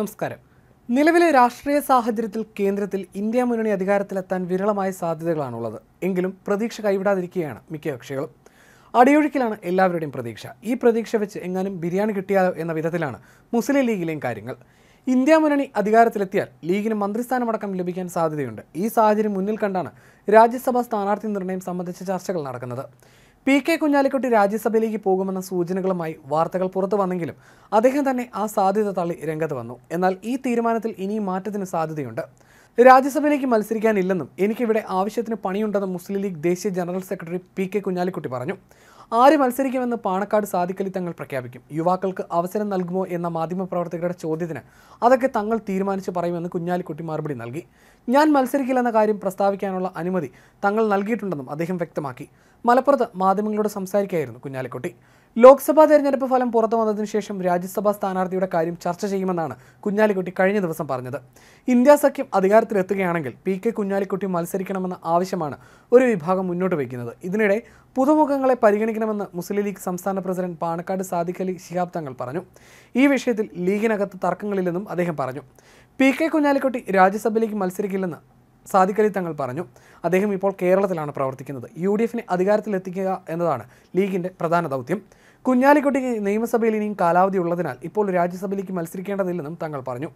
നമസ്കാരം നിലവിലെ രാഷ്ട്രീയ സാഹചര്യത്തിൽ കേന്ദ്രത്തിൽ ഇന്ത്യ മുന്നണി അധികാരത്തിലെത്താൻ വിരളമായ സാധ്യതകളാണുള്ളത് എങ്കിലും പ്രതീക്ഷ കൈവിടാതിരിക്കുകയാണ് മിക്ക കക്ഷികളും അടിയൊഴുക്കിലാണ് എല്ലാവരുടെയും പ്രതീക്ഷ ഈ പ്രതീക്ഷ വെച്ച് എങ്ങാനും ബിരിയാണി കിട്ടിയാലോ എന്ന വിധത്തിലാണ് മുസ്ലിം ലീഗിലെയും കാര്യങ്ങൾ ഇന്ത്യ മുന്നണി അധികാരത്തിലെത്തിയാൽ ലീഗിന് മന്ത്രിസ്ഥാനമടക്കം ലഭിക്കാൻ സാധ്യതയുണ്ട് ഈ സാഹചര്യം മുന്നിൽ കണ്ടാണ് രാജ്യസഭാ സ്ഥാനാർത്ഥി നിർണയം സംബന്ധിച്ച ചർച്ചകൾ നടക്കുന്നത് പി കെ കുഞ്ഞാലിക്കുട്ടി രാജ്യസഭയിലേക്ക് പോകുമെന്ന സൂചനകളുമായി വാർത്തകൾ പുറത്തു വന്നെങ്കിലും അദ്ദേഹം തന്നെ ആ സാധ്യത തള്ളി രംഗത്ത് വന്നു എന്നാൽ ഈ തീരുമാനത്തിൽ ഇനിയും മാറ്റത്തിന് സാധ്യതയുണ്ട് രാജ്യസഭയിലേക്ക് മത്സരിക്കാനില്ലെന്നും എനിക്കിവിടെ ആവശ്യത്തിന് പണിയുണ്ടെന്നും മുസ്ലിം ലീഗ് ദേശീയ general secretary P K Kunhalikutty പറഞ്ഞു ആര് മത്സരിക്കുമെന്ന് പാണക്കാട് സാധിക്കലി തങ്ങൾ പ്രഖ്യാപിക്കും യുവാക്കൾക്ക് അവസരം നൽകുമോ എന്ന മാധ്യമപ്രവർത്തകരുടെ ചോദ്യത്തിന് അതൊക്കെ തങ്ങൾ തീരുമാനിച്ച് പറയുമെന്ന് കുഞ്ഞാലിക്കുട്ടി മറുപടി നൽകി ഞാൻ മത്സരിക്കില്ലെന്ന കാര്യം പ്രസ്താവിക്കാനുള്ള അനുമതി തങ്ങൾ നൽകിയിട്ടുണ്ടെന്നും അദ്ദേഹം വ്യക്തമാക്കി മലപ്പുറത്ത് മാധ്യമങ്ങളോട് സംസാരിക്കുകയായിരുന്നു കുഞ്ഞാലിക്കുട്ടി ലോക്സഭാ തെരഞ്ഞെടുപ്പ് ഫലം പുറത്തു വന്നതിനു ശേഷം രാജ്യസഭാ സ്ഥാനാർത്ഥിയുടെ കാര്യം ചർച്ച ചെയ്യുമെന്നാണ് കുഞ്ഞാലിക്കുട്ടി കഴിഞ്ഞ ദിവസം പറഞ്ഞത് ഇന്ത്യ സഖ്യം അധികാരത്തിലെത്തുകയാണെങ്കിൽ പി കെ കുഞ്ഞാലിക്കുട്ടി മത്സരിക്കണമെന്ന ആവശ്യമാണ് ഒരു വിഭാഗം മുന്നോട്ട് വയ്ക്കുന്നത് ഇതിനിടെ പുതുമുഖങ്ങളെ പരിഗണിക്കണമെന്ന് മുസ്ലിം ലീഗ് സംസ്ഥാന പ്രസിഡന്റ് പാണക്കാട് സാദിഖ് അലി ശിഹാബ് തങ്ങൾ പറഞ്ഞു ഈ വിഷയത്തിൽ ലീഗിനകത്ത് തർക്കങ്ങളില്ലെന്നും അദ്ദേഹം പറഞ്ഞു പി കെ കുഞ്ഞാലിക്കുട്ടി രാജ്യസഭയിലേക്ക് മത്സരിക്കില്ലെന്ന് സാദിഖലി തങ്ങൾ പറഞ്ഞു അദ്ദേഹം ഇപ്പോൾ കേരളത്തിലാണ് പ്രവർത്തിക്കുന്നത് യു ഡി എഫിനെ അധികാരത്തിലെത്തിക്കുക എന്നതാണ് ലീഗിൻ്റെ പ്രധാന ദൗത്യം കുഞ്ഞാലിക്കുട്ടിക്ക് നിയമസഭയിൽ ഇനിയും കാലാവധി ഉള്ളതിനാൽ ഇപ്പോൾ രാജ്യസഭയിലേക്ക് മത്സരിക്കേണ്ടതില്ലെന്നും തങ്ങൾ പറഞ്ഞു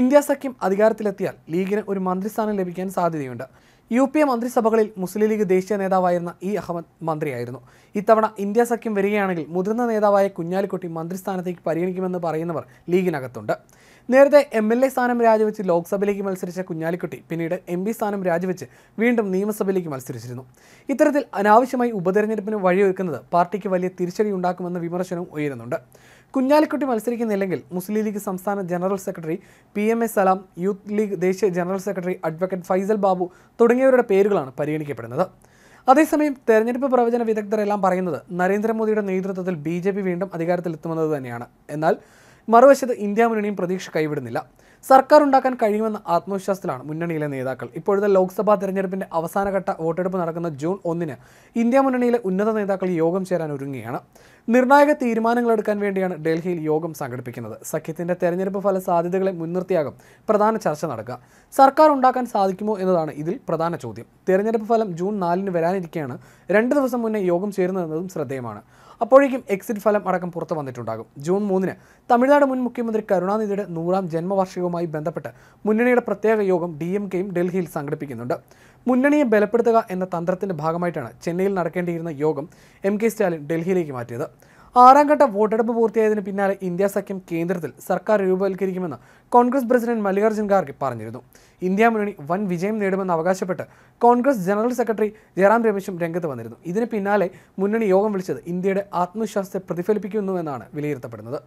ഇന്ത്യ സഖ്യം അധികാരത്തിലെത്തിയാൽ ലീഗിന് ഒരു മന്ത്രിസ്ഥാനം ലഭിക്കാൻ സാധ്യതയുണ്ട് യു പി എ മന്ത്രിസഭകളിൽ മുസ്ലിം ലീഗ് ദേശീയ നേതാവായിരുന്ന ഇ അഹമ്മദ് മന്ത്രിയായിരുന്നു ഇത്തവണ ഇന്ത്യ സഖ്യം വരികയാണെങ്കിൽ മുതിർന്ന നേതാവായ കുഞ്ഞാലിക്കുട്ടി മന്ത്രിസ്ഥാനത്തേക്ക് പരിഗണിക്കുമെന്ന് പറയുന്നവർ ലീഗിനകത്തുണ്ട് നേരത്തെ എം എൽ എ സ്ഥാനം രാജിവെച്ച് ലോക്സഭയിലേക്ക് മത്സരിച്ച കുഞ്ഞാലിക്കുട്ടി പിന്നീട് എം പി സ്ഥാനം രാജിവെച്ച് വീണ്ടും നിയമസഭയിലേക്ക് മത്സരിച്ചിരുന്നു ഇത്തരത്തിൽ അനാവശ്യമായി ഉപതെരഞ്ഞെടുപ്പിന് വഴിയൊരുക്കുന്നത് പാർട്ടിക്ക് വലിയ തിരിച്ചടി ഉണ്ടാക്കുമെന്ന വിമർശനവും ഉയരുന്നുണ്ട് കുഞ്ഞാലിക്കുട്ടി മത്സരിക്കുന്നില്ലെങ്കിൽ മുസ്ലിം ലീഗ് സംസ്ഥാന general secretary P M A Salam youth League ദേശീയ general secretary advocate Faisal Babu തുടങ്ങിയവരുടെ പേരുകളാണ് പരിഗണിക്കപ്പെടുന്നത് അതേസമയം തെരഞ്ഞെടുപ്പ് പ്രവചന വിദഗ്ധരെല്ലാം പറയുന്നത് നരേന്ദ്രമോദിയുടെ നേതൃത്വത്തിൽ ബി വീണ്ടും അധികാരത്തിലെത്തുമെന്നത് തന്നെയാണ് എന്നാൽ മറുവശത്ത് ഇന്ത്യ മുന്നണിയും പ്രതീക്ഷ കൈവിടുന്നില്ല സർക്കാർ ഉണ്ടാക്കാൻ കഴിയുമെന്ന ആത്മവിശ്വാസത്തിലാണ് മുന്നണിയിലെ നേതാക്കൾ ഇപ്പോഴത്തെ ലോക്സഭാ തെരഞ്ഞെടുപ്പിന്റെ അവസാനഘട്ട വോട്ടെടുപ്പ് നടക്കുന്ന ജൂൺ ഒന്നിന് ഇന്ത്യ മുന്നണിയിലെ ഉന്നത നേതാക്കൾ യോഗം ചേരാൻ ഒരുങ്ങുകയാണ് നിർണായക തീരുമാനങ്ങൾ എടുക്കാൻ വേണ്ടിയാണ് ഡൽഹിയിൽ യോഗം സംഘടിപ്പിക്കുന്നത് സഖ്യത്തിന്റെ തെരഞ്ഞെടുപ്പ് ഫല സാധ്യതകളെ മുൻനിർത്തിയാകും പ്രധാന ചർച്ച നടക്കുക സർക്കാർ ഉണ്ടാക്കാൻ സാധിക്കുമോ എന്നതാണ് ഇതിൽ പ്രധാന ചോദ്യം തെരഞ്ഞെടുപ്പ് ഫലം ജൂൺ നാലിന് വരാനിരിക്കെയാണ് രണ്ട് ദിവസം മുന്നേ യോഗം ചേരുന്നതെന്നതും ശ്രദ്ധേയമാണ് അപ്പോഴേക്കും എക്സിറ്റ് ഫലം അടക്കം പുറത്തു വന്നിട്ടുണ്ടാകും ജൂൺ മൂന്നിന് തമിഴ്നാട് മുൻ മുഖ്യമന്ത്രി കരുണാനിധിയുടെ നൂറാം ജന്മവാർഷികവുമായി ബന്ധപ്പെട്ട് മുന്നണിയുടെ പ്രത്യേക യോഗം ഡി എം കെയും ഡൽഹിയിൽ സംഘടിപ്പിക്കുന്നുണ്ട് മുന്നണിയെ ബലപ്പെടുത്തുക എന്ന തന്ത്രത്തിന്റെ ഭാഗമായിട്ടാണ് ചെന്നൈയിൽ നടക്കേണ്ടിയിരുന്ന യോഗം എം കെ സ്റ്റാലിൻ ഡൽഹിയിലേക്ക് മാറ്റിയത് ആറാം ഘട്ട വോട്ടെടുപ്പ് പൂർത്തിയായതിന് പിന്നാലെ ഇന്ത്യ സഖ്യം കേന്ദ്രത്തിൽ സർക്കാർ രൂപവൽക്കരിക്കുമെന്ന് കോൺഗ്രസ് പ്രസിഡന്റ് മല്ലികാർജ്ജുൻ ഖാർഗെ പറഞ്ഞിരുന്നു ഇന്ത്യ മുന്നണി വൻ വിജയം നേടുമെന്ന് അവകാശപ്പെട്ട് കോൺഗ്രസ് ജനറൽ സെക്രട്ടറി ജയറാം രമേശും രംഗത്ത് വന്നിരുന്നു ഇതിന് പിന്നാലെ മുന്നണി യോഗം വിളിച്ചത് ഇന്ത്യയുടെ ആത്മവിശ്വാസത്തെ പ്രതിഫലിപ്പിക്കുന്നുവെന്നാണ് വിലയിരുത്തപ്പെടുന്നത്